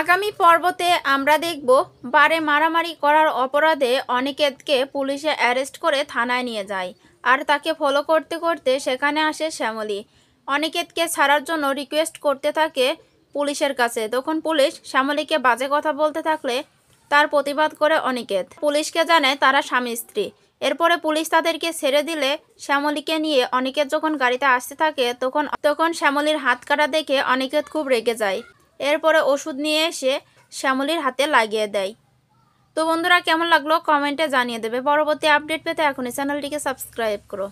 আগামী পর্বতে আমরা দেখব বারে মারামারি করার অপরাধে অনিকেতকে পুলিশে অ্যারেস্ট করে থানায় নিয়ে যায় আর তাকে ফলো করতে করতে সেখানে আসে শ্যামলী অনিকেতকে ছাড়ার জন্য রিকোয়েস্ট করতে থাকে পুলিশের কাছে তখন পুলিশ শ্যামলীকে বাজে কথা বলতে থাকলে তার প্রতিবাদ করে অনিকেত পুলিশকে জানায় তারা স্বামী স্ত্রী এরপরে পুলিশ তাদেরকে ছেড়ে দিলে শ্যামলীকে নিয়ে অনিকেত যখন গাড়িতে আসতে থাকে তখন তখন শ্যামলীর হাত কাটা দেখে অনিকেত খুব রেগে যায় এরপরে ওষুধ নিয়ে এসে শ্যামলির হাতে লাগিয়ে দেয় তো বন্ধুরা কেমন লাগলো কমেন্টে জানিয়ে দেবে পরবর্তী আপডেট পেতে এখনই চ্যানেলটিকে সাবস্ক্রাইব করো